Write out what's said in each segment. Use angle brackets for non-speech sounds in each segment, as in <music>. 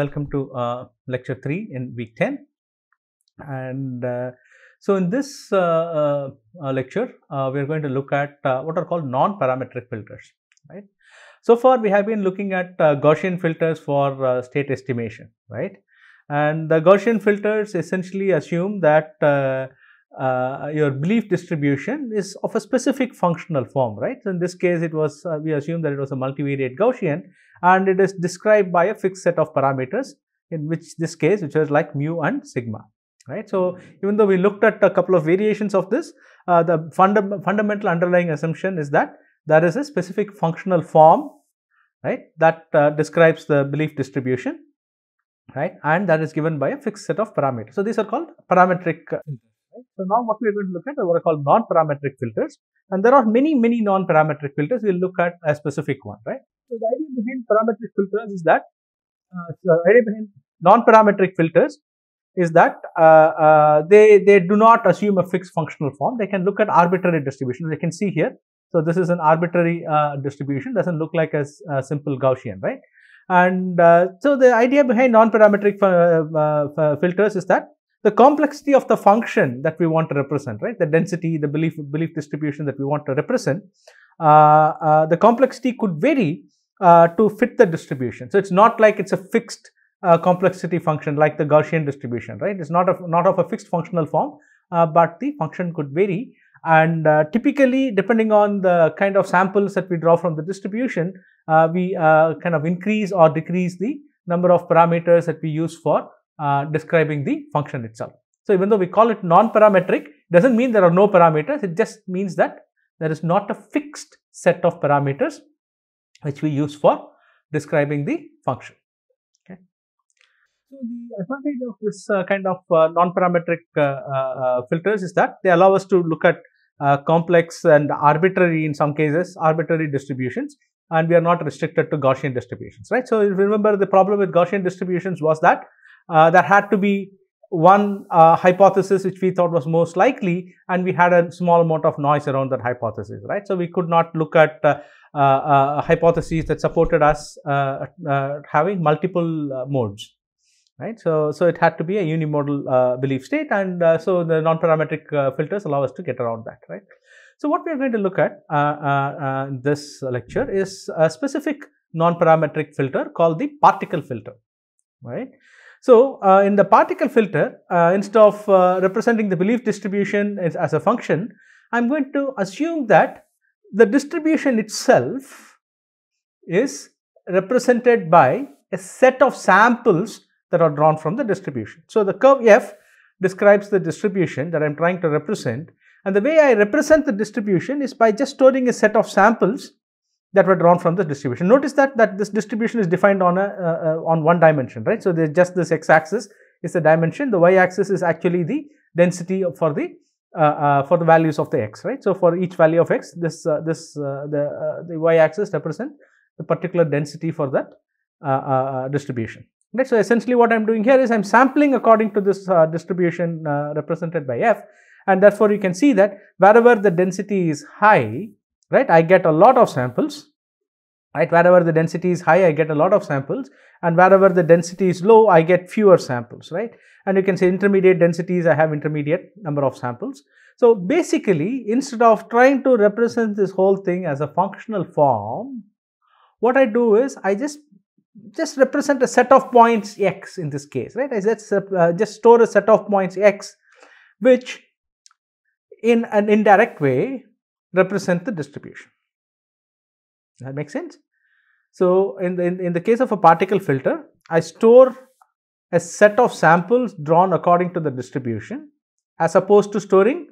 welcome to uh, lecture 3 in week 10 and uh, so in this uh, uh, uh lecture uh, we are going to look at what are called non-parametric filters right. So far we have been looking at Gaussian filters for state estimation right and the Gaussian filters essentially assume that your belief distribution is of a specific functional form right. So in this case it was we assume that it was a multivariate Gaussian and it is described by a fixed set of parameters in which this case which was like mu and sigma right. So, even though we looked at a couple of variations of this uh, the funda fundamental underlying assumption is that there is a specific functional form right that uh, describes the belief distribution right and that is given by a fixed set of parameters. So, these are called parametric uh, right? So, now what we are going to look at are what are called non-parametric filters and there are many many non-parametric filters we will look at a specific one right. So the idea behind parametric filters is that uh, the idea behind non-parametric filters is that uh, uh, they they do not assume a fixed functional form. They can look at arbitrary distributions. They can see here. So this is an arbitrary uh, distribution. Doesn't look like a, a simple Gaussian, right? And uh, so the idea behind non-parametric uh, filters is that the complexity of the function that we want to represent, right? The density, the belief belief distribution that we want to represent, uh, uh, the complexity could vary uh, to fit the distribution. So it's not like it's a fixed uh, complexity function like the Gaussian distribution, right? It's not of not of a fixed functional form, uh, but the function could vary. And uh, typically, depending on the kind of samples that we draw from the distribution, uh, we kind of increase or decrease the number of parameters that we use for describing the function itself. So even though we call it non-parametric, doesn't mean there are no parameters. It just means that there is not a fixed set of parameters which we use for describing the function. So, the advantage of this uh, kind of uh, non-parametric uh, uh, uh filters is that they allow us to look at uh, complex and arbitrary in some cases arbitrary distributions and we are not restricted to Gaussian distributions, right. So, if you remember the problem with Gaussian distributions was that there had to be one uh, hypothesis which we thought was most likely and we had a small amount of noise around that hypothesis, right. So, we could not look at uh, uh, uh, hypotheses that supported us uh, having multiple modes right? So, so it had to be a unimodal uh, belief state and uh, so the non-parametric uh, filters allow us to get around that, right? So, what we are going to look at this lecture is a specific non-parametric filter called the particle filter, right? So, in the particle filter, instead of representing the belief distribution as, as a function, I am going to assume that the distribution itself is represented by a set of samples that are drawn from the distribution. So, the curve F describes the distribution that I am trying to represent and the way I represent the distribution is by just storing a set of samples that were drawn from the distribution. Notice that, that this distribution is defined on, a, uh, uh, on one dimension, right. So, there is just this x axis is the dimension, the y axis is actually the density for the uh, uh, for the values of the x, right? So for each value of x, this uh, this the the y-axis represent the particular density for that distribution. Right? So essentially, what I'm doing here is I'm sampling according to this distribution represented by f, and therefore you can see that wherever the density is high, right, I get a lot of samples right wherever the density is high i get a lot of samples and wherever the density is low i get fewer samples right and you can say intermediate densities i have intermediate number of samples so basically instead of trying to represent this whole thing as a functional form what i do is i just just represent a set of points x in this case right i just uh, just store a set of points x which in an indirect way represent the distribution that makes sense. So, in the, in, in the case of a particle filter, I store a set of samples drawn according to the distribution as opposed to storing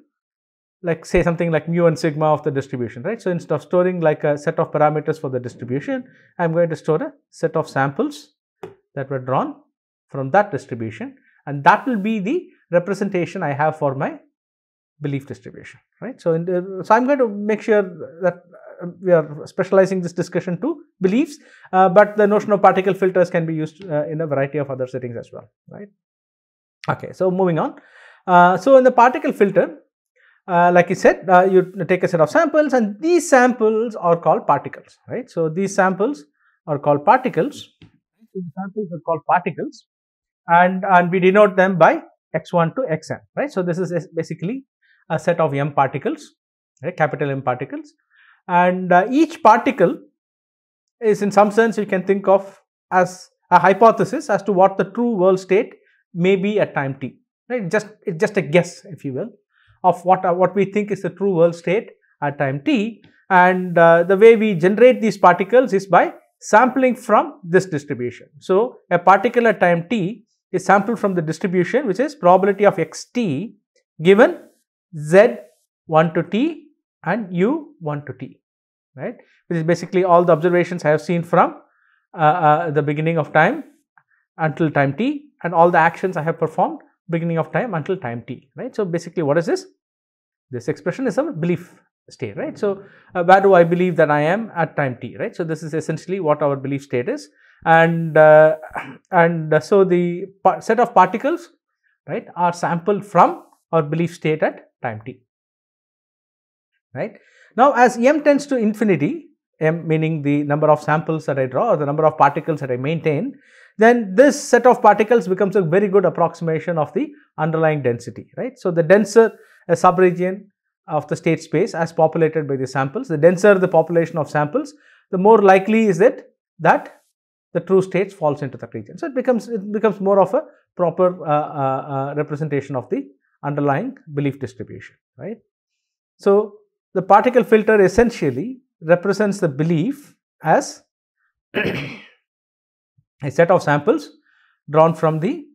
like say something like mu and sigma of the distribution, right? So, instead of storing like a set of parameters for the distribution, I am going to store a set of samples that were drawn from that distribution and that will be the representation I have for my belief distribution, right? So, the, so I am going to make sure that we are specializing this discussion to beliefs, uh, but the notion of particle filters can be used uh, in a variety of other settings as well, right? Okay, so moving on. Uh, so in the particle filter, uh, like you said, uh, you take a set of samples and these samples are called particles, right. So, these samples are called particles, so samples are called particles and, and we denote them by x1 to xn, right. So, this is basically a set of m particles, right, capital M particles and uh, each particle is in some sense you can think of as a hypothesis as to what the true world state may be at time t right just it's just a guess if you will of what uh, what we think is the true world state at time t and uh, the way we generate these particles is by sampling from this distribution so a particle at time t is sampled from the distribution which is probability of xt given z 1 to t and u1 to t right which is basically all the observations I have seen from uh, uh, the beginning of time until time t and all the actions I have performed beginning of time until time t right. So, basically what is this? This expression is a belief state right. So, uh, where do I believe that I am at time t right. So, this is essentially what our belief state is and uh, <clears throat> and uh, so the set of particles right are sampled from our belief state at time t right. Now, as m tends to infinity, m meaning the number of samples that I draw or the number of particles that I maintain, then this set of particles becomes a very good approximation of the underlying density, right. So, the denser a subregion of the state space as populated by the samples, the denser the population of samples, the more likely is it that the true states falls into that region. So, it becomes it becomes more of a proper uh, uh, uh representation of the underlying belief distribution, right. So, the particle filter essentially represents the belief as <coughs> a set of samples drawn from the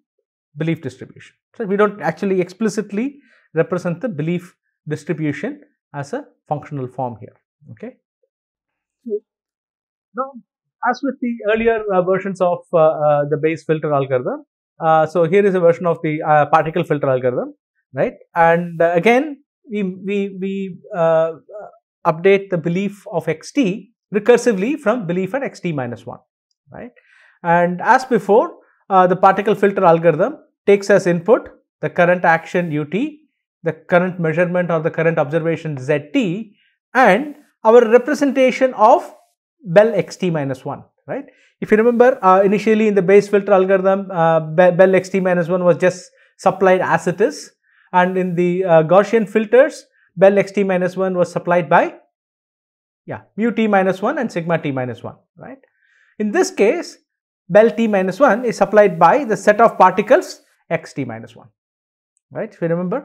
belief distribution. So, we do not actually explicitly represent the belief distribution as a functional form here. Okay. So, now, as with the earlier uh, versions of uh, uh, the Bayes filter algorithm, uh, so here is a version of the uh, particle filter algorithm, right? And uh, again, we, we, we uh, update the belief of xt recursively from belief at xt minus 1, right. And as before, uh, the particle filter algorithm takes as input the current action ut, the current measurement or the current observation zt and our representation of bell xt minus 1, right. If you remember uh, initially in the Bayes filter algorithm, uh, bell xt minus 1 was just supplied as it is and in the uh, Gaussian filters, bell xt minus 1 was supplied by yeah mu t minus 1 and sigma t minus 1 right. In this case bell t minus 1 is supplied by the set of particles xt minus 1 right. If you remember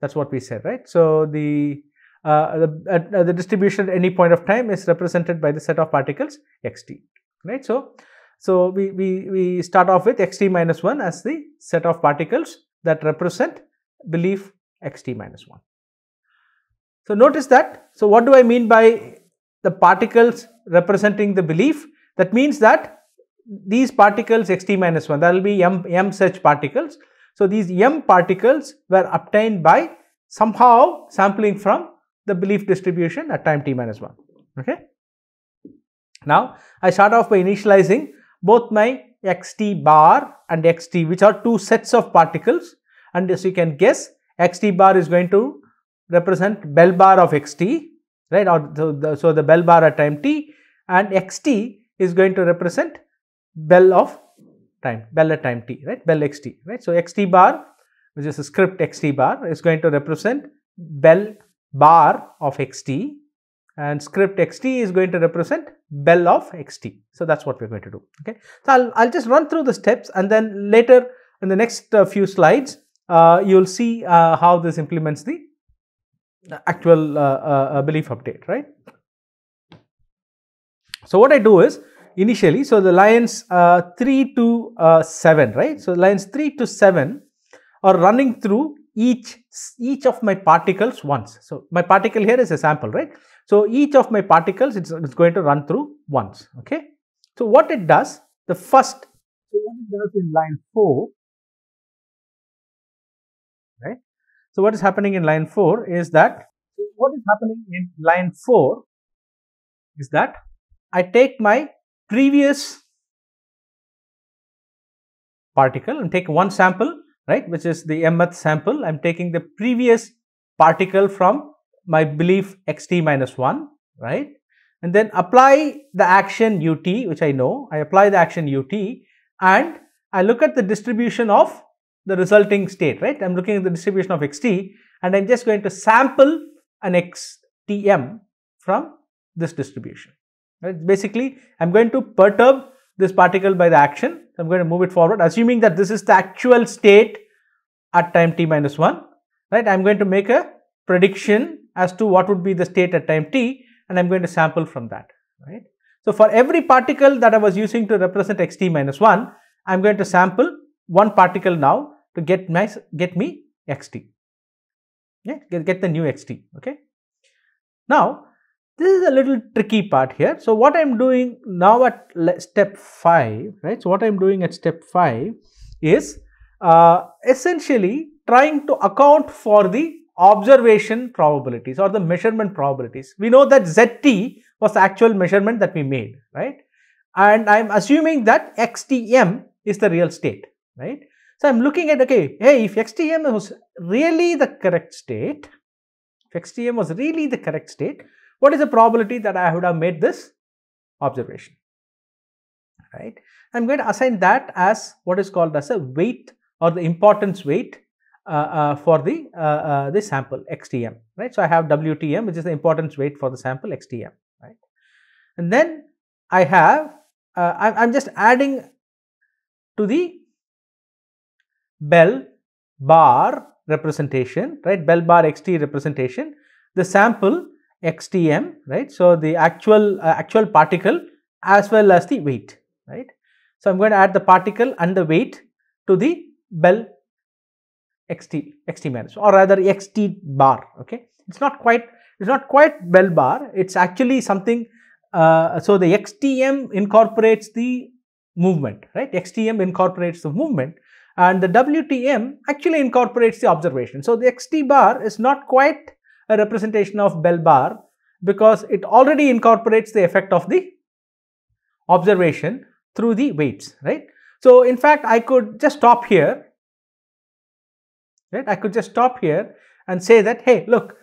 that is what we said right. So, the uh, the, uh, the distribution at any point of time is represented by the set of particles xt right. So, so we, we, we start off with xt minus 1 as the set of particles that represent belief xt minus 1. So notice that. So what do I mean by the particles representing the belief? That means that these particles xt minus 1, that will be m, m such particles. So these m particles were obtained by somehow sampling from the belief distribution at time t minus 1. Okay. Now I start off by initializing both my xt bar and xt which are two sets of particles and as you can guess xt bar is going to represent bell bar of xt right or the, so the bell bar at time t and xt is going to represent bell of time bell at time t right bell xt right so xt bar which is a script xt bar is going to represent bell bar of xt and script xt is going to represent bell of xt. So, that is what we are going to do. Okay. So, I will just run through the steps and then later in the next uh, few slides, uh, you will see uh, how this implements the actual uh, belief update, right. So, what I do is initially, so the lines 3 to 7, right. So, lines 3 to 7 are running through each each of my particles once. So, my particle here is a sample, right. So, each of my particles is it's going to run through once, okay. So, what it does, the first, so what it does in line 4 right. So, what is happening in line 4 is that what is happening in line 4 is that I take my previous particle and take one sample right which is the mth sample I am taking the previous particle from my belief xt minus 1 right and then apply the action ut which I know I apply the action ut and I look at the distribution of the resulting state, right? I'm looking at the distribution of xt and I'm just going to sample an xtm from this distribution. Right? Basically, I'm going to perturb this particle by the action. I'm going to move it forward, assuming that this is the actual state at time t minus 1, right? I'm going to make a prediction as to what would be the state at time t and I'm going to sample from that, right? So, for every particle that I was using to represent xt minus 1, I am going to sample one particle now to get my get me xt. Yeah, get, get the new xt. Okay. Now this is a little tricky part here. So what I'm doing now at step five, right? So what I'm doing at step five is uh, essentially trying to account for the observation probabilities or the measurement probabilities. We know that ZT was actual measurement that we made, right? And I'm assuming that XTM is the real state, right? So, I am looking at okay, hey, if xtm was really the correct state, if xtm was really the correct state, what is the probability that I would have made this observation? Right. I am going to assign that as what is called as a weight or the importance weight uh, uh, for the uh, uh the sample xtm right so i have wtm which is the importance weight for the sample xtm right and then i have uh, I, am just adding to the bell bar representation, right, bell bar xt representation, the sample xtm, right, so the actual, uh, actual particle as well as the weight, right. So, I am going to add the particle and the weight to the bell xt, xt minus or rather xt bar, okay. It is not quite, it is not quite bell bar, it is actually something, uh, so the xtm incorporates the movement, right, xtm incorporates the movement and the WTM actually incorporates the observation. So, the XT bar is not quite a representation of bell bar because it already incorporates the effect of the observation through the weights, right. So, in fact, I could just stop here, right. I could just stop here and say that, hey, look,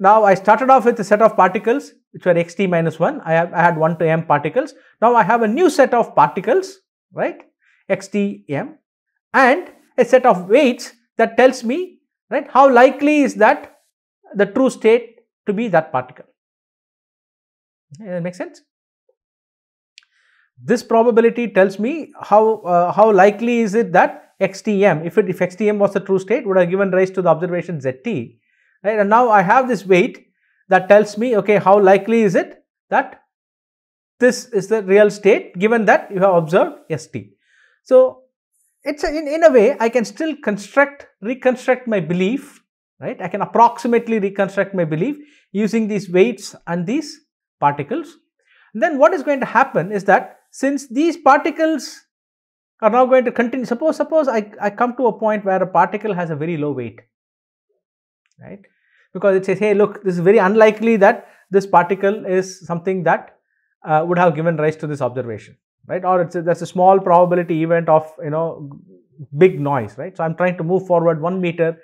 now I started off with a set of particles which were xt minus 1. I, have, I had 1 to m particles. Now I have a new set of particles, right, xt m and a set of weights that tells me right how likely is that the true state to be that particle. Okay, that makes sense? This probability tells me how, uh, how likely is it that xtm, if, it, if xtm was the true state would have given rise to the observation zt right and now I have this weight that tells me okay how likely is it that this is the real state given that you have observed st. So, it's a, in, in a way I can still construct, reconstruct my belief, right? I can approximately reconstruct my belief using these weights and these particles. And then what is going to happen is that since these particles are now going to continue, suppose, suppose I, I come to a point where a particle has a very low weight, right? Because it says, hey, look, this is very unlikely that this particle is something that uh, would have given rise to this observation right or it's a, that's a small probability event of you know big noise right so i'm trying to move forward 1 meter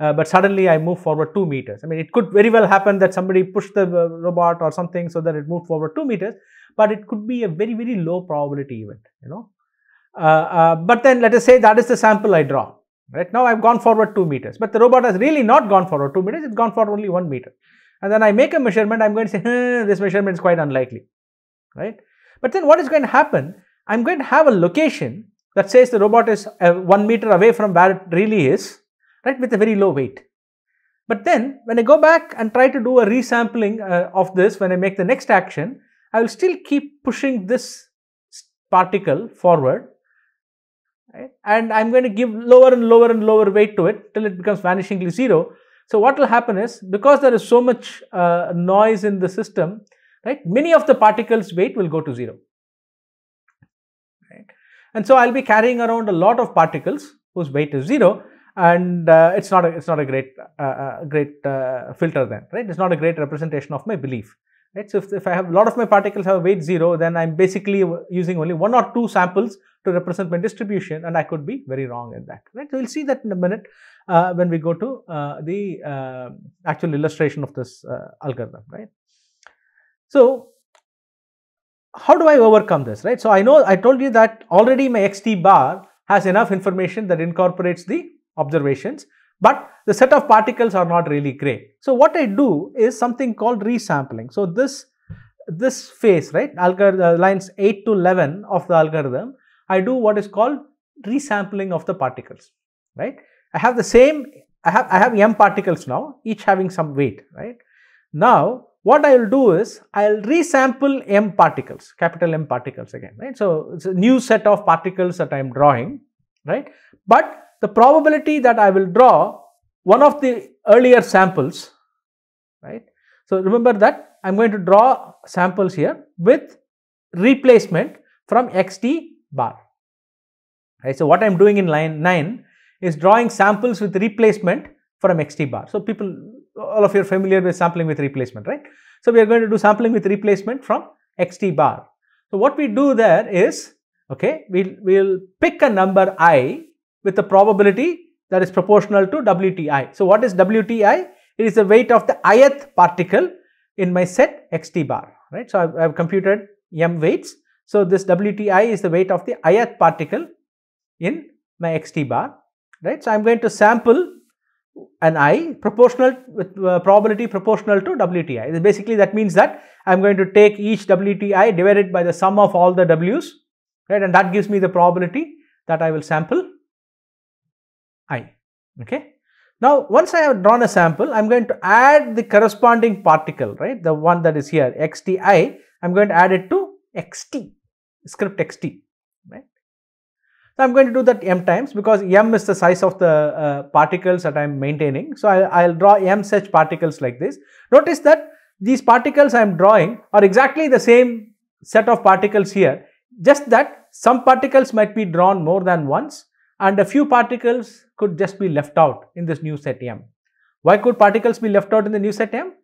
uh, but suddenly I move forward 2 meters. I mean, it could very well happen that somebody pushed the uh, robot or something so that it moved forward 2 meters, but it could be a very, very low probability event, you know. Uh, uh but then let us say that is the sample I draw, right. Now I have gone forward 2 meters, but the robot has really not gone forward 2 meters, it has gone forward only 1 meter. And then I make a measurement, I am going to say, hmm, this measurement is quite unlikely, right. But then what is going to happen? I'm going to have a location that says the robot is uh, one meter away from where it really is, right, with a very low weight. But then when I go back and try to do a resampling uh, of this, when I make the next action, I will still keep pushing this particle forward right? and I am going to give lower and lower and lower weight to it till it becomes vanishingly zero. So what will happen is because there is so much uh, noise in the system, right? Many of the particles weight will go to zero, right? And so I'll be carrying around a lot of particles whose weight is zero, and uh, it's not a, it's not a great uh, uh great uh, filter then, right? It's not a great representation of my belief, right? So if, if I have a lot of my particles have weight zero, then I'm basically using only one or two samples to represent my distribution, and I could be very wrong in that, right? So we'll see that in a minute uh, when we go to uh, the actual illustration of this algorithm, right? So, how do I overcome this, right? So, I know I told you that already my xt bar has enough information that incorporates the observations, but the set of particles are not really great. So, what I do is something called resampling. So, this this phase, right, algorithm, uh, lines 8 to 11 of the algorithm, I do what is called resampling of the particles, right. I have the same, I have, I have m particles now, each having some weight, right. Now, what I will do is I will resample m particles, capital M particles again, right? So it's a new set of particles that I am drawing, right? But the probability that I will draw one of the earlier samples, right? So remember that I am going to draw samples here with replacement from xt bar, right? So what I am doing in line 9 is drawing samples with replacement from xt bar. So people all of you are familiar with sampling with replacement, right? So, we are going to do sampling with replacement from xt bar. So, what we do there is, okay, we'll, we'll pick a number i with a probability that is proportional to wti. So, what is wti? It is the weight of the ith particle in my set xt bar, right? So, I've, computed m weights. So, this wti is the weight of the ith particle in my xt bar, right? So, I'm going to sample and i proportional with uh, probability proportional to WTI. Basically that means that I am going to take each WTI divided by the sum of all the W's right and that gives me the probability that I will sample i okay. Now once I have drawn a sample I am going to add the corresponding particle right the one that is here xti I am going to add it to xt script xt right. So I'm going to do that m times because m is the size of the uh, particles that I'm maintaining. So i I'll draw m such particles like this. Notice that these particles I'm drawing are exactly the same set of particles here. Just that some particles might be drawn more than once and a few particles could just be left out in this new set M. Why could particles be left out in the new set M?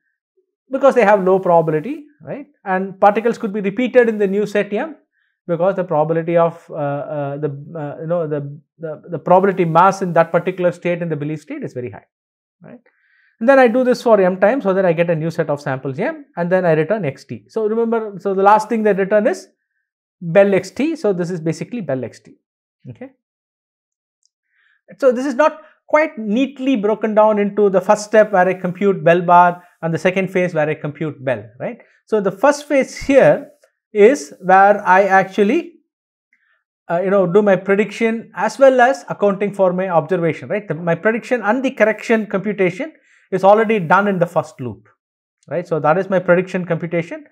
Because they have low probability, right? And particles could be repeated in the new set M because the probability of uh, uh, the uh, you know the, the, the probability mass in that particular state in the belief state is very high right and then i do this for m times so that i get a new set of samples m and then i return xt so remember so the last thing that return is bell xt so this is basically bell xt okay so this is not quite neatly broken down into the first step where i compute bell bar and the second phase where i compute bell right so the first phase here is where I actually uh, you know do my prediction as well as accounting for my observation right the, my prediction and the correction computation is already done in the first loop right so that is my prediction computation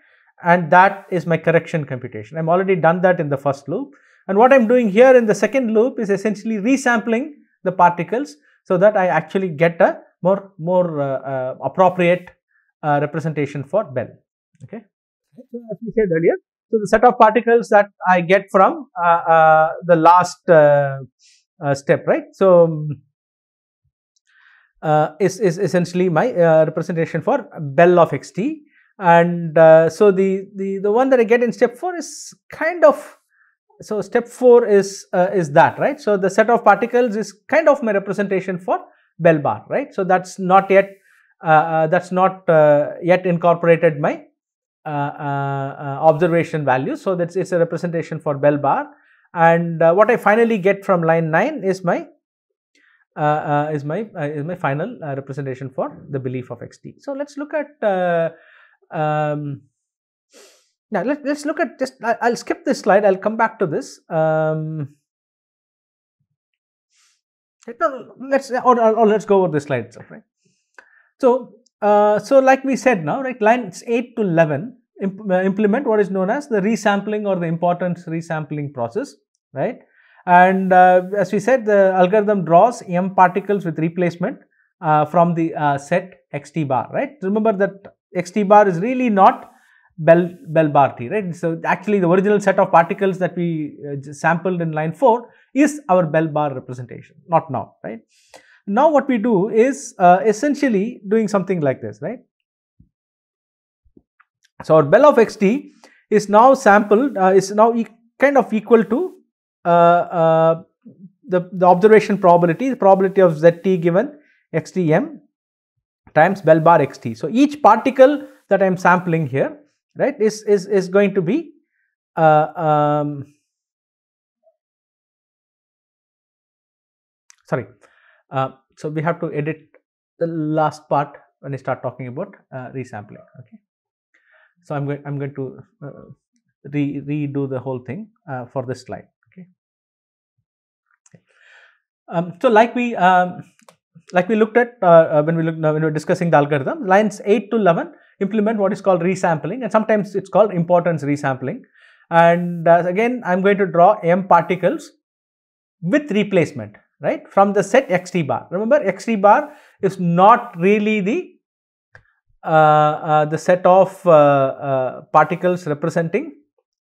and that is my correction computation i'm already done that in the first loop and what i'm doing here in the second loop is essentially resampling the particles so that i actually get a more more uh, uh, appropriate uh, representation for bell okay so as we said earlier so, the set of particles that I get from uh, uh, the last uh, step, right. So, is, is essentially my representation for bell of xt and uh, so the, the the one that I get in step 4 is kind of so step 4 is uh, is that right so the set of particles is kind of my representation for bell bar right so that's not yet uh, that's not yet incorporated my uh, uh, uh, observation value. So, that is a representation for bell bar and what I finally get from line 9 is my is my is my final representation for the belief of xt. So, let us look at um, now let, us look at just I, will skip this slide i'll come back to this um, let's or, or, or, let's go over this slide itself right so uh, so, like we said now, right, lines 8 to 11 imp uh, implement what is known as the resampling or the importance resampling process, right. And uh, as we said, the algorithm draws m particles with replacement uh, from the uh, set xt bar, right. Remember that xt bar is really not bell, bell bar t, right. So, actually the original set of particles that we sampled in line 4 is our bell bar representation, not now, right. Now what we do is uh, essentially doing something like this, right? So our bell of xt is now sampled, uh, is now e kind of equal to uh, uh the, the observation probability, the probability of zt given xtm times bell bar xt. So each particle that I am sampling here, right, is, is, is going to be uh, um, sorry uh, so we have to edit the last part when I start talking about uh, resampling. Okay. So I'm going I'm going to uh, re redo the whole thing for this slide. Okay. Um, so like we um, like we looked at uh, when we looked when we were discussing the algorithm, lines 8 to 11 implement what is called resampling and sometimes it's called importance resampling. And uh, again, I'm going to draw m particles with replacement right from the set xt bar remember xt bar is not really the uh, uh, the set of uh, uh particles representing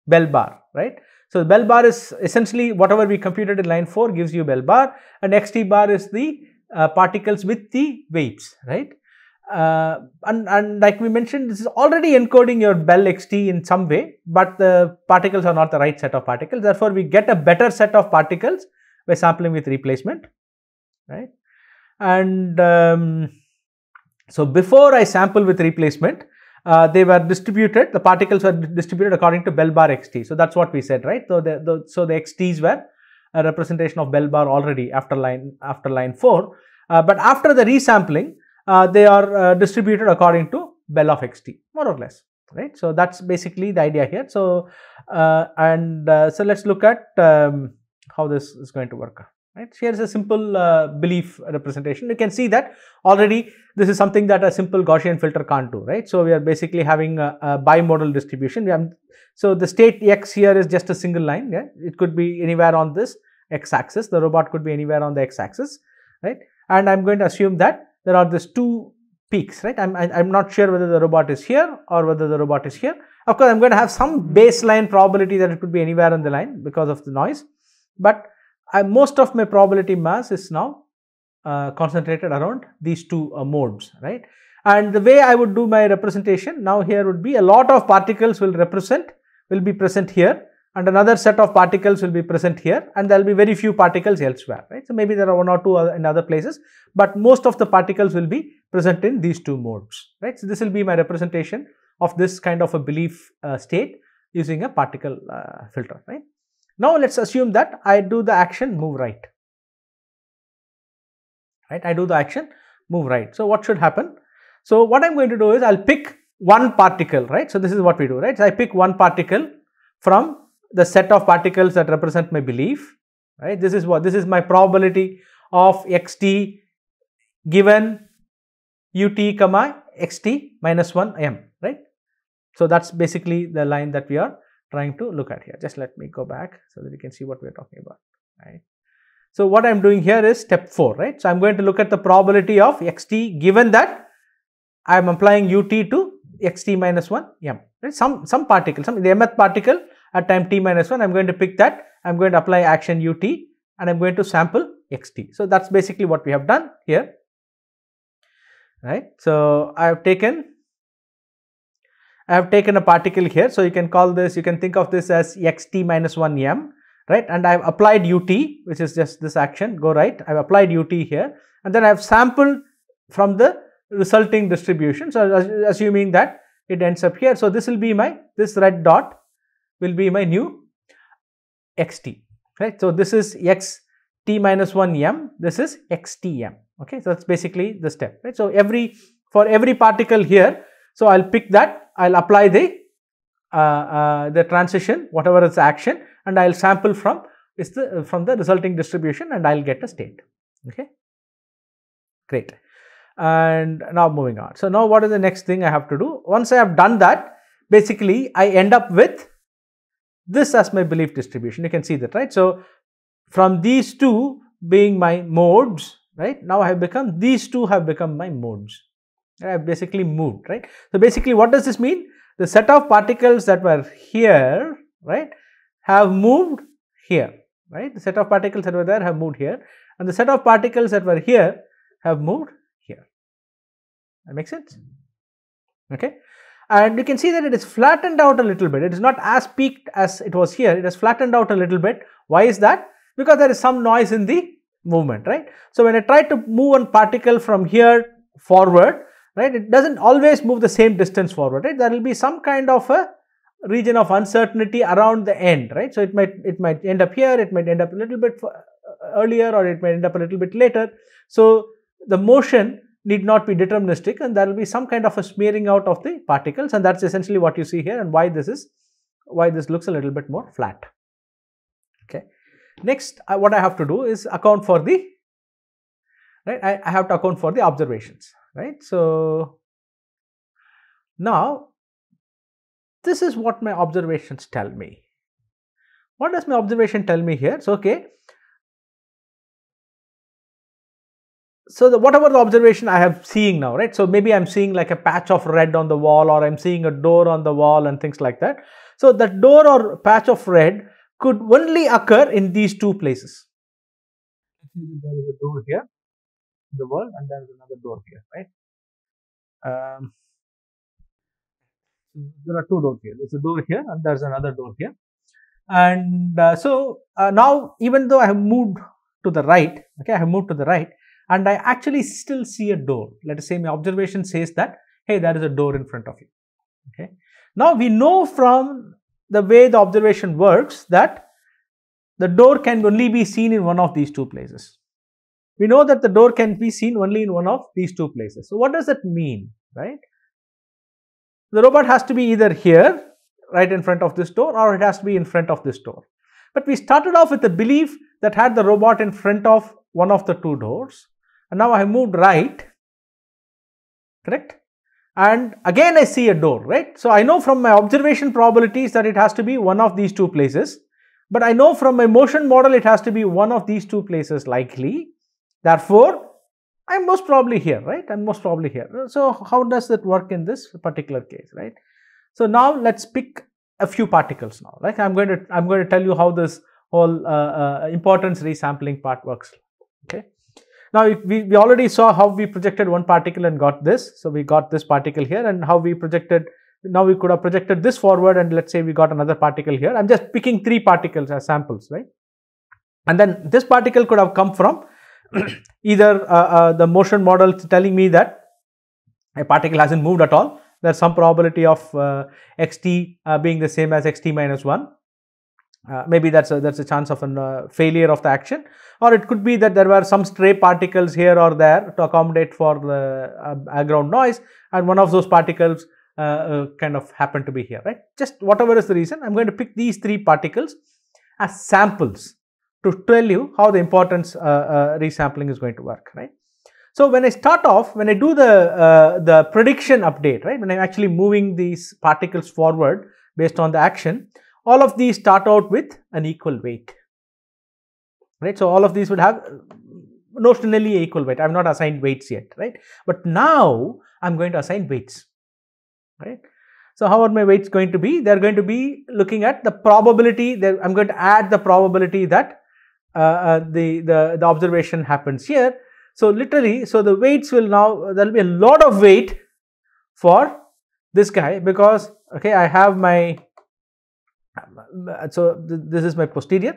bell bar right so bell bar is essentially whatever we computed in line 4 gives you bell bar and xt bar is the uh, particles with the weights right uh, and, and like we mentioned this is already encoding your bell xt in some way but the particles are not the right set of particles therefore we get a better set of particles by sampling with replacement, right? And um, so before I sample with replacement, uh, they were distributed, the particles were distributed according to bell bar xt. So that's what we said, right? So the, the so the xt's were a representation of bell bar already after line after line 4. Uh, but after the resampling, uh, they are uh, distributed according to bell of xt, more or less, right? So that's basically the idea here. So uh, and uh, so let's look at um, how this is going to work right here's a simple uh, belief representation you can see that already this is something that a simple gaussian filter can't do right so we are basically having a, a bimodal distribution have, so the state x here is just a single line yeah it could be anywhere on this x axis the robot could be anywhere on the x axis right and i'm going to assume that there are these two peaks right i'm I, am i am not sure whether the robot is here or whether the robot is here of course i'm going to have some baseline probability that it could be anywhere on the line because of the noise but I, uh, most of my probability mass is now uh, concentrated around these two uh, modes, right. And the way I would do my representation now here would be a lot of particles will represent, will be present here and another set of particles will be present here and there will be very few particles elsewhere, right. So, maybe there are one or two other uh, in other places, but most of the particles will be present in these two modes, right. So, this will be my representation of this kind of a belief uh, state using a particle uh, filter, right. Now let's assume that I do the action move right. Right, I do the action move right. So what should happen? So what I'm going to do is I'll pick one particle, right? So this is what we do, right? So I pick one particle from the set of particles that represent my belief, right? This is what this is my probability of xt given ut comma xt minus 1 m, right? So that's basically the line that we are trying to look at here. Just let me go back so that you can see what we are talking about, right. So, what I am doing here is step 4, right. So, I am going to look at the probability of xt given that I am applying ut to xt minus 1 m, right. Some, some particle, some the mth particle at time t minus 1, I am going to pick that, I am going to apply action ut and I am going to sample xt. So, that is basically what we have done here, right. So, I have taken I have taken a particle here. So you can call this, you can think of this as xt minus 1m, right? And I have applied ut, which is just this action, go right. I have applied ut here. And then I have sampled from the resulting distribution. So assuming that it ends up here. So this will be my, this red dot will be my new xt, right? So this is xt minus 1m, this is xtm, okay? So that's basically the step, right? So every, for every particle here, so I'll pick that I'll apply the uh, uh, the transition, whatever is action, and I'll sample from is the from the resulting distribution, and I'll get a state. Okay, great. And now moving on. So now what is the next thing I have to do? Once I have done that, basically I end up with this as my belief distribution. You can see that, right? So from these two being my modes, right? Now I have become these two have become my modes. I uh, have basically moved, right. So, basically what does this mean? The set of particles that were here, right, have moved here, right. The set of particles that were there have moved here and the set of particles that were here have moved here. That makes sense? Okay. And you can see that it is flattened out a little bit. It is not as peaked as it was here. It has flattened out a little bit. Why is that? Because there is some noise in the movement, right? So, when I try to move one particle from here forward, right? It doesn't always move the same distance forward, right? There will be some kind of a region of uncertainty around the end, right? So it might it might end up here, it might end up a little bit uh, earlier, or it might end up a little bit later. So the motion need not be deterministic, and there will be some kind of a smearing out of the particles, and that's essentially what you see here, and why this is why this looks a little bit more flat. Okay. Next, I, uh, what I have to do is account for the right. I, I have to account for the observations right? So now this is what my observations tell me. What does my observation tell me here? So, okay. So, the, whatever the observation I have seeing now, right? So, maybe I'm seeing like a patch of red on the wall or I'm seeing a door on the wall and things like that. So, that door or patch of red could only occur in these two places. There is a door here the world and there is another door here, right? Um, there are two doors here. There's a door here and there's another door here. And uh, so uh, now even though I have moved to the right, okay, I have moved to the right and I actually still see a door. Let us say my observation says that, hey, there is a door in front of you, okay. Now we know from the way the observation works that the door can only be seen in one of these two places we know that the door can be seen only in one of these two places. So, what does that mean, right? The robot has to be either here, right in front of this door or it has to be in front of this door. But we started off with the belief that had the robot in front of one of the two doors and now I have moved right, correct? And again I see a door, right? So, I know from my observation probabilities that it has to be one of these two places, but I know from my motion model it has to be one of these two places likely Therefore, I am most probably here, right? I am most probably here. So, how does that work in this particular case, right? So, now let us pick a few particles now, right? I am going to, I am going to tell you how this whole uh, uh, importance resampling part works, okay? Now, we, we already saw how we projected one particle and got this. So, we got this particle here and how we projected, now we could have projected this forward and let's say we got another particle here. I am just picking three particles as samples, right? And then this particle could have come from <clears throat> either uh, uh, the motion model is telling me that a particle hasn't moved at all, there's some probability of uh, xt uh, being the same as xt minus 1. Uh, maybe that's a, that's a chance of a failure of the action or it could be that there were some stray particles here or there to accommodate for the background noise and one of those particles uh, uh, kind of happen to be here, right? Just whatever is the reason, I am going to pick these three particles as samples to tell you how the importance uh, uh, resampling is going to work, right. So when I start off, when I do the uh, the prediction update, right, when I'm actually moving these particles forward based on the action, all of these start out with an equal weight, right. So all of these would have notionally equal weight. I've not assigned weights yet, right. But now I'm going to assign weights, right. So how are my weights going to be? They're going to be looking at the probability. I'm going to add the probability that uh, uh, the, the, the observation happens here. So, literally, so the weights will now, there will be a lot of weight for this guy because, okay, I have my, so th this is my posterior,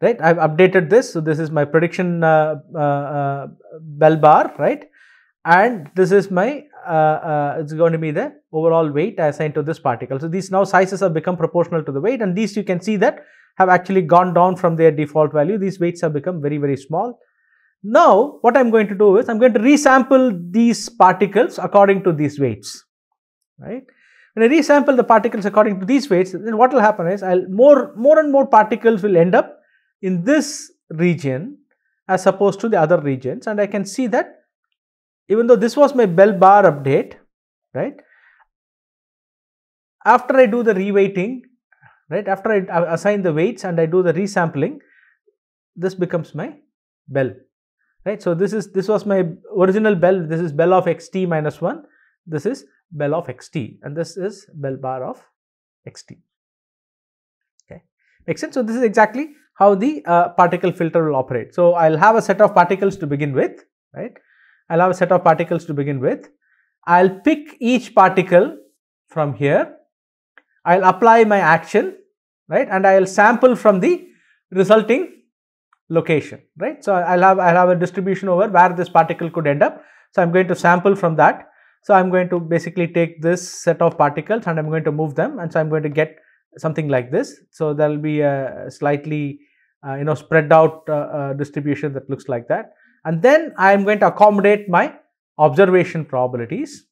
right? I have updated this. So, this is my prediction uh, uh, uh, bell bar, right? And this is my, uh, it's going to be the overall weight assigned to this particle. So, these now sizes have become proportional to the weight and these you can see that have actually gone down from their default value. These weights have become very, very small. Now, what I am going to do is I am going to resample these particles according to these weights, right. When I resample the particles according to these weights, then what will happen is I'll more, more and more particles will end up in this region as opposed to the other regions and I can see that even though this was my bell bar update, right, after I do the reweighting, right. After I assign the weights and I do the resampling, this becomes my bell, right. So, this is this was my original bell, this is bell of xt minus 1, this is bell of xt and this is bell bar of xt, okay. Makes sense? So, this is exactly how the uh, particle filter will operate. So, I will have a set of particles to begin with, right. I will have a set of particles to begin with. I will pick each particle from here I'll apply my action, right? And I'll sample from the resulting location, right? So I'll have I'll have a distribution over where this particle could end up. So I'm going to sample from that. So I'm going to basically take this set of particles and I'm going to move them, and so I'm going to get something like this. So there will be a slightly uh, you know spread out uh, uh, distribution that looks like that and then I am going to accommodate my observation probabilities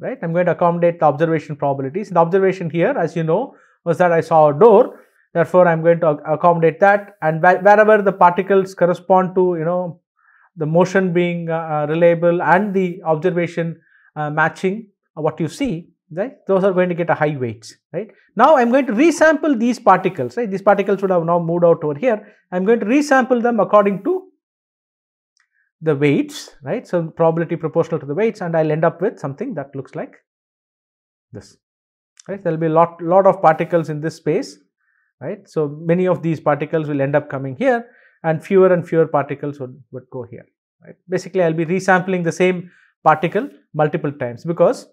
right? I'm going to accommodate the observation probabilities. The observation here, as you know, was that I saw a door. Therefore, I'm going to accommodate that. And wherever the particles correspond to, you know, the motion being uh, uh reliable and the observation uh, matching uh, what you see, right? Those are going to get a high weights, right? Now, I'm going to resample these particles, right? These particles would have now moved out over here. I'm going to resample them according to the weights, right? So, probability proportional to the weights and I will end up with something that looks like this, right? There will be a lot, lot of particles in this space, right? So, many of these particles will end up coming here and fewer and fewer particles would, would go here, right? Basically, I will be resampling the same particle multiple times because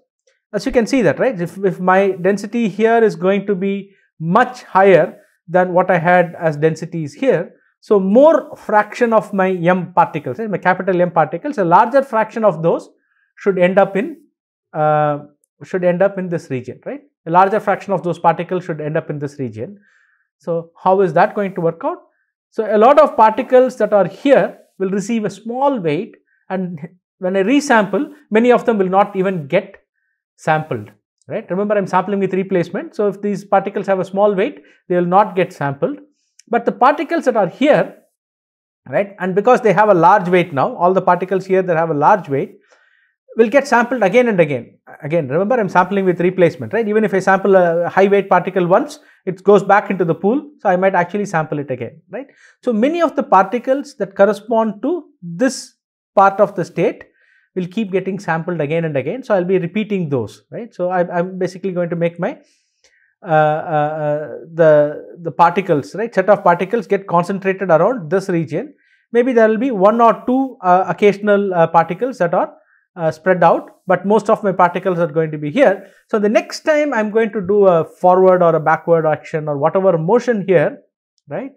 as you can see that, right? If, if my density here is going to be much higher than what I had as densities here, so more fraction of my m particles, eh, my capital M particles, a larger fraction of those should end up in uh, should end up in this region, right? A larger fraction of those particles should end up in this region. So how is that going to work out? So a lot of particles that are here will receive a small weight and when I resample, many of them will not even get sampled, right? Remember, I am sampling with replacement. So if these particles have a small weight, they will not get sampled. But the particles that are here, right, and because they have a large weight now, all the particles here that have a large weight will get sampled again and again. Again, remember I am sampling with replacement, right? Even if I sample a high weight particle once, it goes back into the pool. So, I might actually sample it again, right? So, many of the particles that correspond to this part of the state will keep getting sampled again and again. So, I will be repeating those, right? So, I am basically going to make my uh, uh, uh, the, the particles, right, set of particles get concentrated around this region. Maybe there will be one or two occasional particles that are uh, spread out, but most of my particles are going to be here. So, the next time I am going to do a forward or a backward action or whatever motion here, right,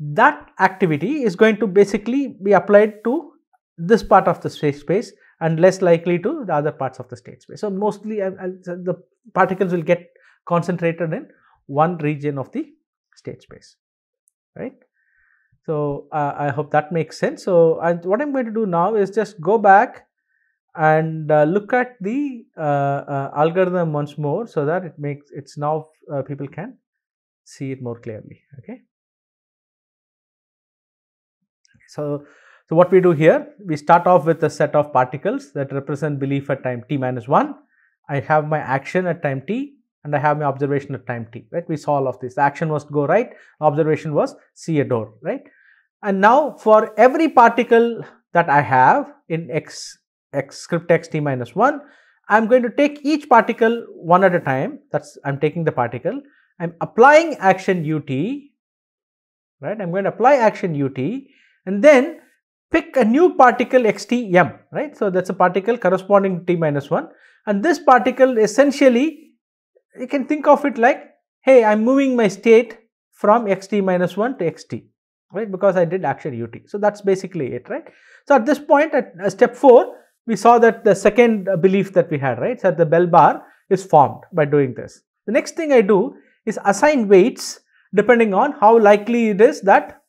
that activity is going to basically be applied to this part of the state space and less likely to the other parts of the state space. So, mostly the particles will get concentrated in one region of the state space, right. So, uh, I hope that makes sense. So, I, what I am going to do now is just go back and uh, look at the uh, uh algorithm once more so that it makes it is now uh, people can see it more clearly. Okay. So, so what we do here, we start off with a set of particles that represent belief at time t minus 1. I have my action at time t and I have my observation at time t, right? We saw all of this. The action was to go right, observation was see a door, right? And now for every particle that I have in x, x script x t minus 1, I'm going to take each particle one at a time. That's I'm taking the particle. I'm applying action ut, right? I'm going to apply action ut and then pick a new particle xtm, right? So that's a particle corresponding to t minus 1 and this particle essentially you can think of it like, hey, I am moving my state from xt minus 1 to xt, right, because I did action ut. So, that is basically it, right. So, at this point at uh, step 4, we saw that the second uh, belief that we had, right, that the bell bar is formed by doing this. The next thing I do is assign weights depending on how likely it is that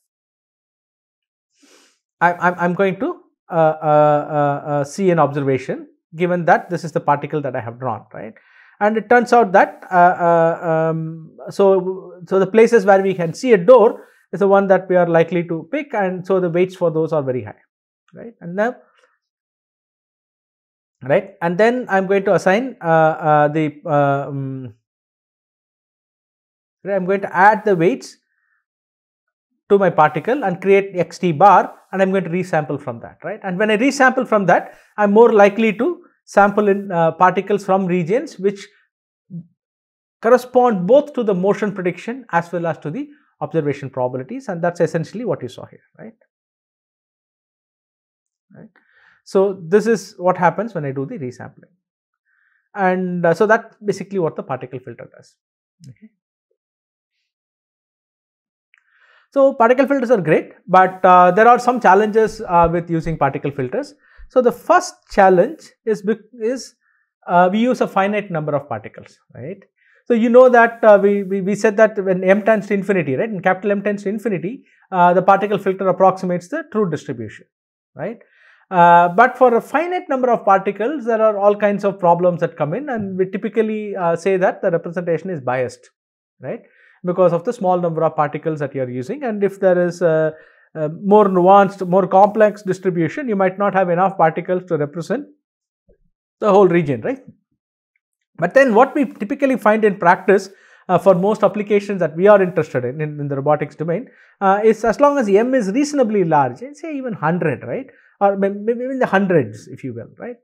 I am going to uh, uh, uh, uh, see an observation given that this is the particle that I have drawn, right and it turns out that uh, uh, um, so so the places where we can see a door is the one that we are likely to pick and so the weights for those are very high right and now right and then I am going to assign uh, uh, the uh, um, I am going to add the weights to my particle and create xt bar and I am going to resample from that right and when I resample from that I am more likely to sample in uh, particles from regions which correspond both to the motion prediction as well as to the observation probabilities and that's essentially what you saw here, right? right? So, this is what happens when I do the resampling and uh, so that's basically what the particle filter does. Okay. So, particle filters are great, but uh, there are some challenges uh, with using particle filters. So, the first challenge is, is uh, we use a finite number of particles, right? So you know that uh, we, we, we, said that when m tends to infinity, right, and capital M tends to infinity, uh, the particle filter approximates the true distribution, right. Uh, but for a finite number of particles, there are all kinds of problems that come in and we typically uh, say that the representation is biased, right, because of the small number of particles that you are using and if there is a, a more nuanced, more complex distribution, you might not have enough particles to represent the whole region, right. But then what we typically find in practice uh, for most applications that we are interested in, in, in the robotics domain, uh, is as long as M is reasonably large, say even 100, right? Or maybe in the hundreds, if you will, right?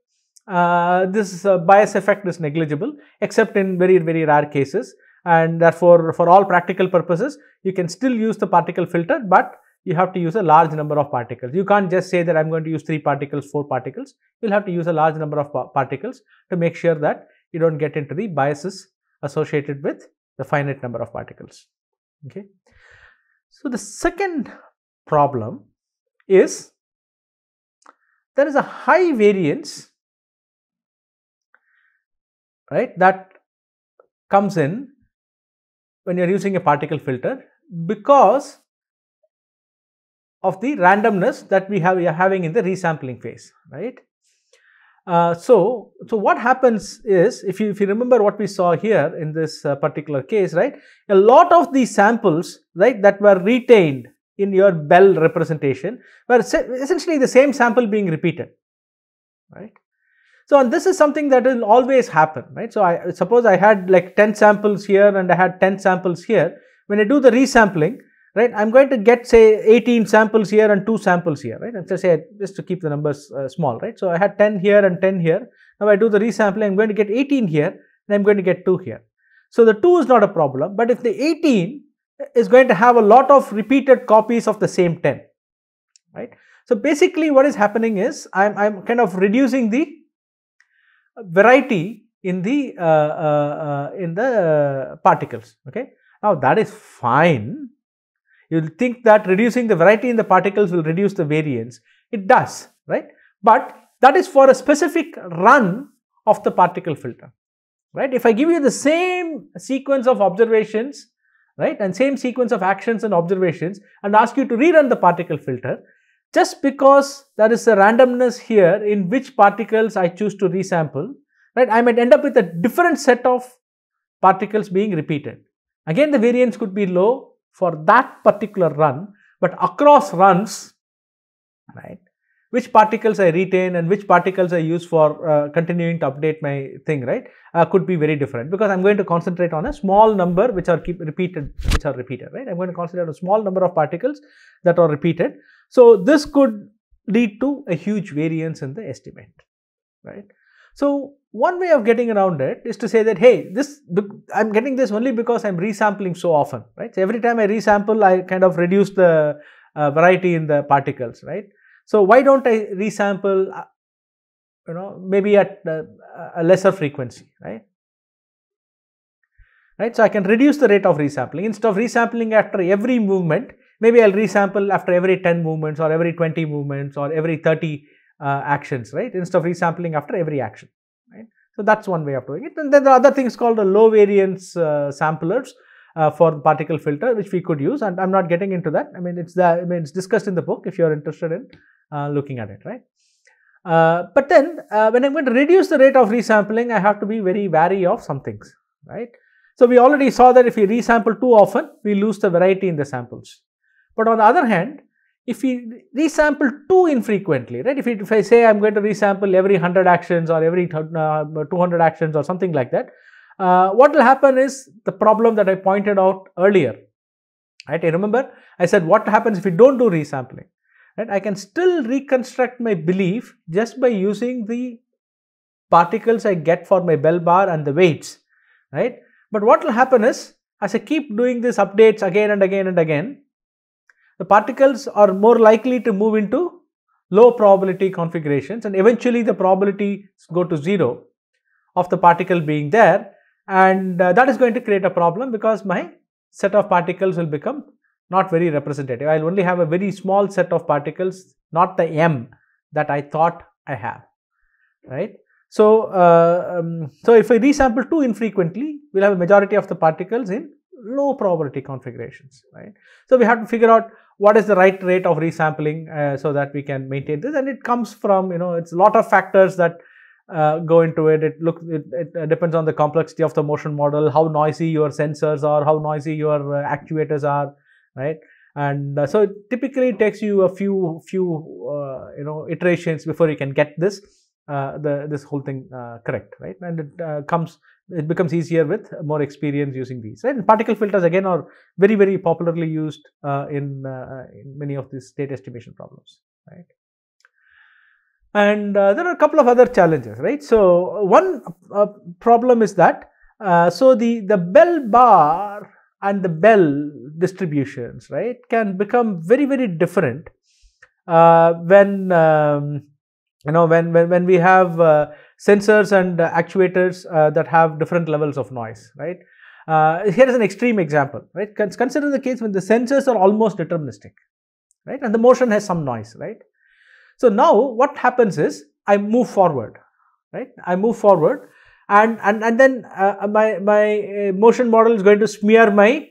Uh, this uh, bias effect is negligible, except in very, very rare cases. And therefore, for all practical purposes, you can still use the particle filter, but you have to use a large number of particles. You can't just say that I'm going to use 3 particles, 4 particles. You'll have to use a large number of particles to make sure that you don't get into the biases associated with the finite number of particles. Okay. So, the second problem is there is a high variance right that comes in when you are using a particle filter because of the randomness that we have we are having in the resampling phase right uh, so, so what happens is, if you, if you remember what we saw here in this uh, particular case, right, a lot of these samples, right, that were retained in your Bell representation were essentially the same sample being repeated, right. So, and this is something that will always happen, right. So, I suppose I had like 10 samples here and I had 10 samples here. When I do the resampling, right. I am going to get say 18 samples here and 2 samples here, right. And to say just to keep the numbers uh, small, right. So, I had 10 here and 10 here. Now, I do the resampling, I am going to get 18 here and I am going to get 2 here. So, the 2 is not a problem, but if the 18 is going to have a lot of repeated copies of the same 10, right. So, basically what is happening is I am, I am kind of reducing the variety in the uh, uh, uh in the uh, particles, okay. Now, that is fine, You'll think that reducing the variety in the particles will reduce the variance. It does, right? But that is for a specific run of the particle filter, right? If I give you the same sequence of observations, right, and same sequence of actions and observations and ask you to rerun the particle filter, just because there is a randomness here in which particles I choose to resample, right, I might end up with a different set of particles being repeated. Again, the variance could be low for that particular run, but across runs, right, which particles I retain and which particles I use for uh, continuing to update my thing, right, uh, could be very different because I am going to concentrate on a small number which are keep repeated, which are repeated, right. I am going to concentrate on a small number of particles that are repeated. So, this could lead to a huge variance in the estimate, right. So one way of getting around it is to say that, hey, this I'm getting this only because I'm resampling so often, right? So every time I resample, I kind of reduce the uh, variety in the particles, right? So why don't I resample, uh, you know, maybe at uh, a lesser frequency, right? Right, so I can reduce the rate of resampling. Instead of resampling after every movement, maybe I'll resample after every 10 movements or every 20 movements or every 30 uh, actions, right, instead of resampling after every action, right. So, that is one way of doing it and then the other things called the low variance uh, samplers uh, for particle filter which we could use and I am not getting into that, I mean it is the, I mean it is discussed in the book if you are interested in uh, looking at it, right. Uh, but then when I am going to reduce the rate of resampling, I have to be very wary of some things, right. So, we already saw that if we resample too often, we lose the variety in the samples. But on the other hand, if we resample too infrequently, right? If, it, if I say I'm going to resample every 100 actions or every uh, 200 actions or something like that, uh, what will happen is the problem that I pointed out earlier, right? I remember I said what happens if we don't do resampling, right? I can still reconstruct my belief just by using the particles I get for my bell bar and the weights, right? But what will happen is as I keep doing these updates again and again and again, the particles are more likely to move into low probability configurations and eventually the probabilities go to zero of the particle being there and uh, that is going to create a problem because my set of particles will become not very representative. I will only have a very small set of particles, not the M that I thought I have, right. So, uh, um, so if I resample too infrequently, we will have a majority of the particles in low probability configurations, right. So, we have to figure out what is the right rate of resampling uh, so that we can maintain this and it comes from you know it's a lot of factors that uh, go into it it looks it, it, uh, depends on the complexity of the motion model how noisy your sensors are how noisy your uh, actuators are right and uh, so it typically takes you a few few uh, you know iterations before you can get this the this whole thing correct right and it comes it becomes easier with more experience using these. Right? And particle filters again are very, very popularly used uh, in, uh, in, many of these state estimation problems. Right? And uh, there are a couple of other challenges, right? So one uh, problem is that uh, so the the bell bar and the bell distributions, right, can become very very different uh, when um, you know when when when we have sensors and uh, actuators uh, that have different levels of noise, right? Uh, here is an extreme example, right? consider the case when the sensors are almost deterministic, right? And the motion has some noise, right? So now what happens is I move forward, right? I move forward and, and, and then uh, my, my motion model is going to smear my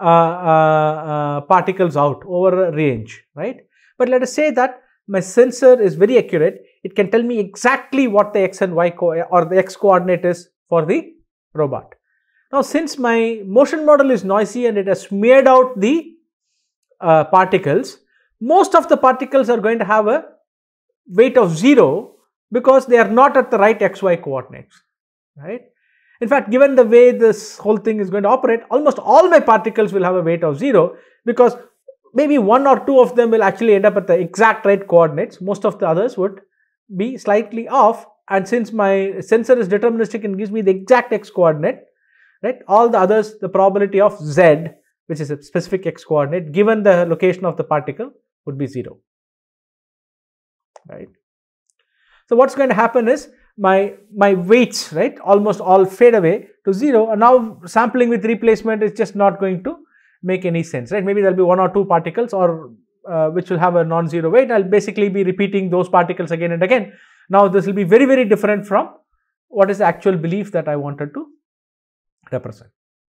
uh, uh, particles out over a range, right? But let us say that my sensor is very accurate, it can tell me exactly what the x and y or the x coordinate is for the robot. Now, since my motion model is noisy and it has smeared out the uh, particles, most of the particles are going to have a weight of 0 because they are not at the right xy coordinates, right. In fact, given the way this whole thing is going to operate, almost all my particles will have a weight of 0 because maybe one or two of them will actually end up at the exact right coordinates, most of the others would be slightly off and since my sensor is deterministic and gives me the exact x coordinate, right, all the others, the probability of z, which is a specific x coordinate, given the location of the particle would be 0, right. So, what is going to happen is my, my weights, right, almost all fade away to 0 and now sampling with replacement is just not going to make any sense, right. Maybe there will be one or two particles or uh, which will have a non-zero weight. I'll basically be repeating those particles again and again. Now this will be very, very different from what is the actual belief that I wanted to represent.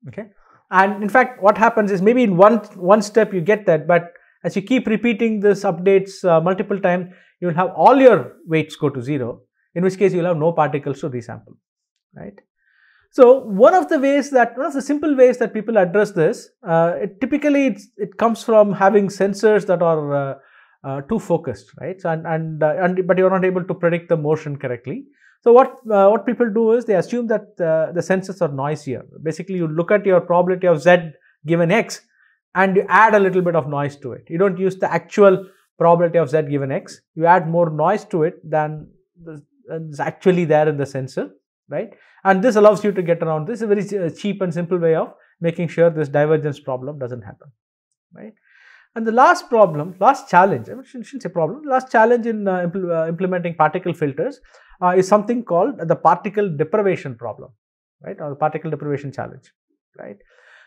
Okay. And in fact, what happens is maybe in one, one step you get that, but as you keep repeating this updates uh, multiple times, you will have all your weights go to zero, in which case you will have no particles to resample, right? So one of the ways that, one of the simple ways that people address this, uh, it typically it comes from having sensors that are uh, uh, too focused, right? So, and, and, uh, and, but you're not able to predict the motion correctly. So what, uh, what people do is they assume that uh, the sensors are noisier. Basically, you look at your probability of Z given X and you add a little bit of noise to it. You don't use the actual probability of Z given X. You add more noise to it than is actually there in the sensor right? And this allows you to get around this. is a very uh, cheap and simple way of making sure this divergence problem doesn't happen, right? And the last problem, last challenge, I shouldn't, shouldn't say problem, last challenge in uh, impl uh, implementing particle filters uh, is something called the particle deprivation problem, right, or the particle deprivation challenge, right.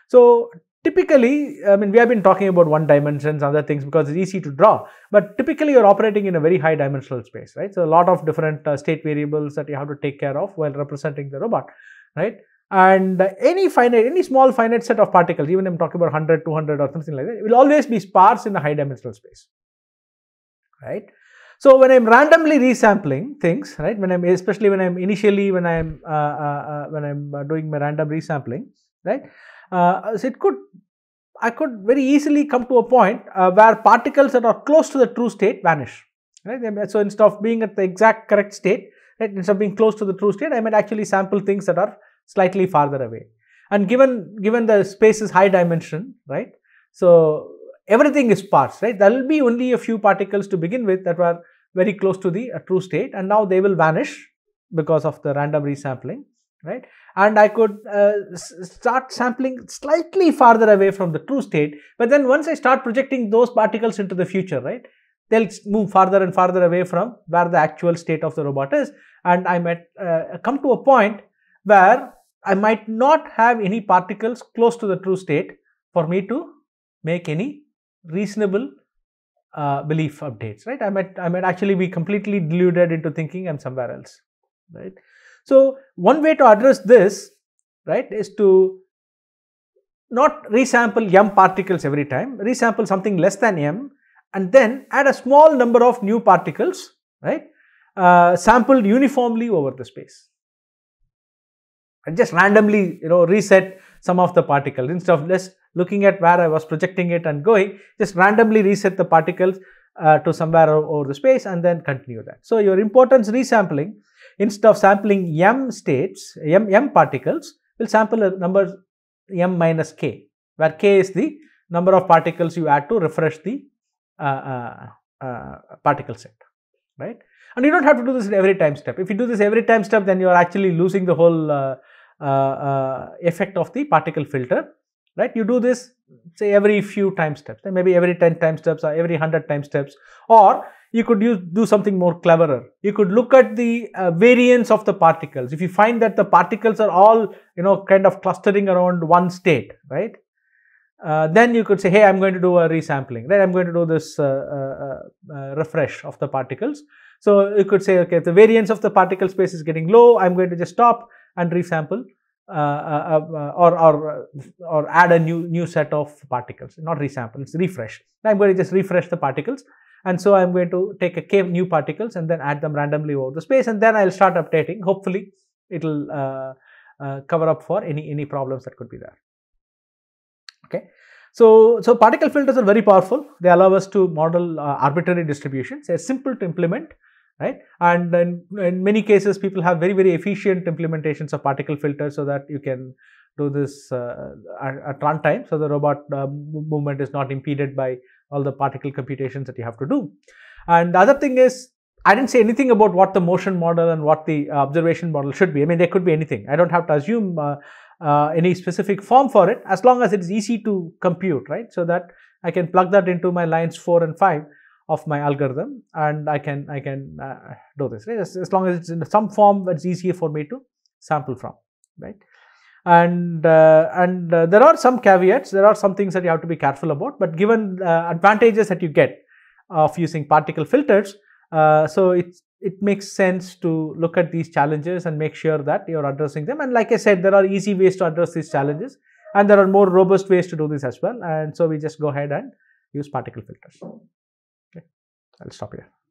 So, Typically, I mean, we have been talking about one dimensions, other things because it's easy to draw, but typically you're operating in a very high dimensional space, right? So, a lot of different uh, state variables that you have to take care of while representing the robot, right? And uh, any finite, any small finite set of particles, even I'm talking about 100, 200 or something like that, will always be sparse in the high dimensional space, right? So when I'm randomly resampling things, right? When I'm especially when I'm initially when I'm uh, uh, uh, when I'm uh, doing my random resampling, right? uh, so it could I could very easily come to a point uh, where particles that are close to the true state vanish. Right? So instead of being at the exact correct state, right, instead of being close to the true state, I might actually sample things that are slightly farther away. And given given the space is high dimension, right? So everything is sparse, right? There will be only a few particles to begin with that were very close to the uh, true state, and now they will vanish because of the random resampling right? And I could uh, start sampling slightly farther away from the true state. But then once I start projecting those particles into the future, right, they'll move farther and farther away from where the actual state of the robot is. And I might uh, come to a point where I might not have any particles close to the true state for me to make any reasonable uh, belief updates, right? I might, I might actually be completely deluded into thinking I'm somewhere else, right? So, one way to address this right is to not resample m particles every time, resample something less than m and then add a small number of new particles right uh, sampled uniformly over the space and just randomly you know reset some of the particles instead of just looking at where I was projecting it and going just randomly reset the particles uh, to somewhere over the space and then continue that. So, your importance resampling instead of sampling m states, m, m particles, we will sample a number m minus k, where k is the number of particles you add to refresh the uh, uh, uh, particle set, right. And you do not have to do this in every time step. If you do this every time step, then you are actually losing the whole uh, uh, uh, effect of the particle filter, right. You do this say every few time steps, maybe every 10 time steps or every 100 time steps or you could use, do something more cleverer. You could look at the uh, variance of the particles. If you find that the particles are all, you know, kind of clustering around one state, right? Uh, then you could say, hey, I'm going to do a resampling, right? I'm going to do this uh, uh, uh refresh of the particles. So you could say, okay, if the variance of the particle space is getting low. I'm going to just stop and resample. Uh, or or or add a new new set of particles, not resample, it's refresh. I'm going to just refresh the particles and so I'm going to take a k new particles and then add them randomly over the space and then I'll start updating. Hopefully, it'll uh, uh, cover up for any, any problems that could be there. Okay. So, so particle filters are very powerful. They allow us to model uh, arbitrary distributions. They're simple to implement, right? And in many cases, people have very, very efficient implementations of particle filters so that you can do this uh, at, at runtime. So, the robot uh, movement is not impeded by all the particle computations that you have to do. And the other thing is, I didn't say anything about what the motion model and what the uh, observation model should be. I mean, there could be anything. I don't have to assume uh, uh, any specific form for it as long as it is easy to compute, right? So that I can plug that into my lines 4 and 5 of my algorithm and I can, I can uh, do this, right? As, as long as it's in some form that's easier for me to sample from, right? and uh, and uh, there are some caveats there are some things that you have to be careful about but given uh, advantages that you get of using particle filters uh, so it's it makes sense to look at these challenges and make sure that you're addressing them and like i said there are easy ways to address these challenges and there are more robust ways to do this as well and so we just go ahead and use particle filters okay i'll stop here